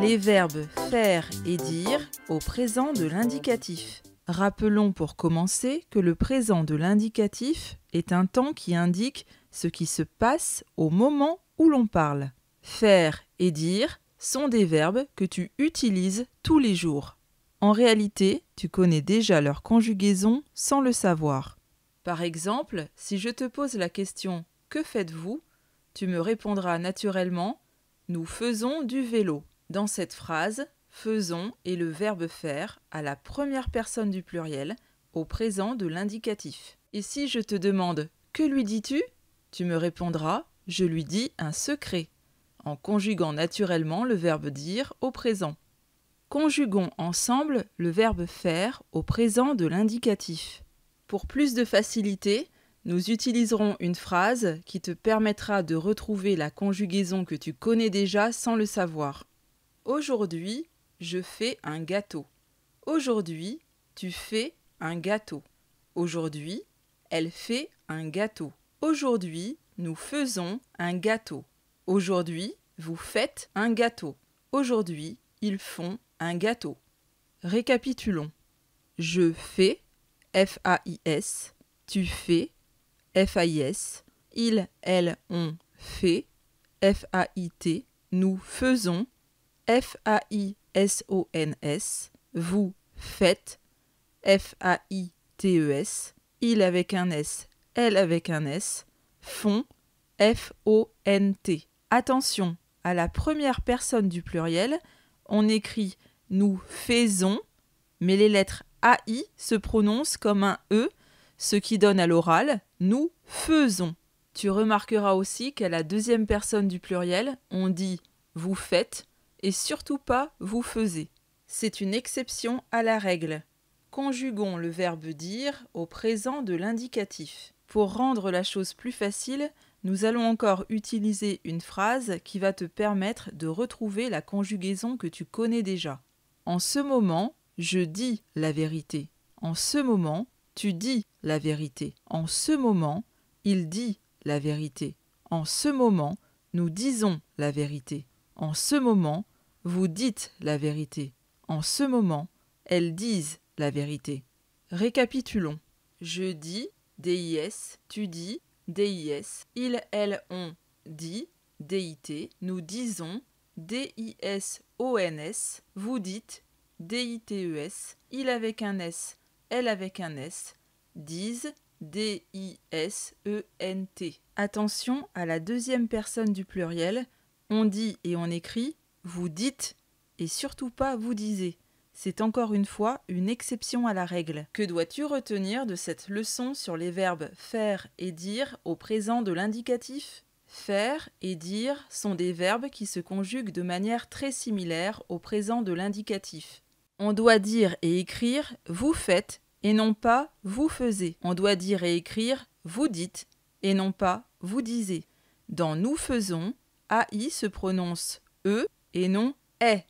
Les verbes faire et dire au présent de l'indicatif. Rappelons pour commencer que le présent de l'indicatif est un temps qui indique ce qui se passe au moment où l'on parle. Faire et dire sont des verbes que tu utilises tous les jours. En réalité, tu connais déjà leur conjugaison sans le savoir. Par exemple, si je te pose la question Que faites-vous tu me répondras naturellement Nous faisons du vélo. Dans cette phrase, faisons est le verbe faire à la première personne du pluriel, au présent de l'indicatif. Et si je te demande Que lui dis-tu Tu me répondras Je lui dis un secret, en conjuguant naturellement le verbe dire au présent. Conjuguons ensemble le verbe faire au présent de l'indicatif. Pour plus de facilité, nous utiliserons une phrase qui te permettra de retrouver la conjugaison que tu connais déjà sans le savoir. Aujourd'hui, je fais un gâteau. Aujourd'hui, tu fais un gâteau. Aujourd'hui, elle fait un gâteau. Aujourd'hui, nous faisons un gâteau. Aujourd'hui, vous faites un gâteau. Aujourd'hui, ils font un gâteau. Récapitulons. Je fais, F-A-I-S, tu fais, F-A-I-S, ils, elles ont fait, F-A-I-T, nous faisons, F-A-I-S-O-N-S, vous faites, F-A-I-T-E-S, il avec un S, elle avec un S, font, F-O-N-T. Attention, à la première personne du pluriel, on écrit nous faisons, mais les lettres AI se prononcent comme un E ce qui donne à l'oral nous faisons. Tu remarqueras aussi qu'à la deuxième personne du pluriel, on dit vous faites et surtout pas vous faisiez. C'est une exception à la règle. Conjuguons le verbe dire au présent de l'indicatif. Pour rendre la chose plus facile, nous allons encore utiliser une phrase qui va te permettre de retrouver la conjugaison que tu connais déjà. En ce moment, je dis la vérité. En ce moment, tu dis la vérité. En ce moment, il dit la vérité. En ce moment, nous disons la vérité. En ce moment, vous dites la vérité. En ce moment, elles disent la vérité. Récapitulons. Je dis, DIS, tu dis, DIS, ils, elles ont dit, DIT, nous disons, », vous dites, », il avec un S, L avec un S, disent, D-I-S-E-N-T. Attention à la deuxième personne du pluriel, on dit et on écrit, vous dites et surtout pas vous disiez. C'est encore une fois une exception à la règle. Que dois-tu retenir de cette leçon sur les verbes faire et dire au présent de l'indicatif Faire et dire sont des verbes qui se conjuguent de manière très similaire au présent de l'indicatif. On doit dire et écrire vous faites et non pas vous faisiez. On doit dire et écrire vous dites et non pas vous disiez. Dans nous faisons, AI se prononce E et non est.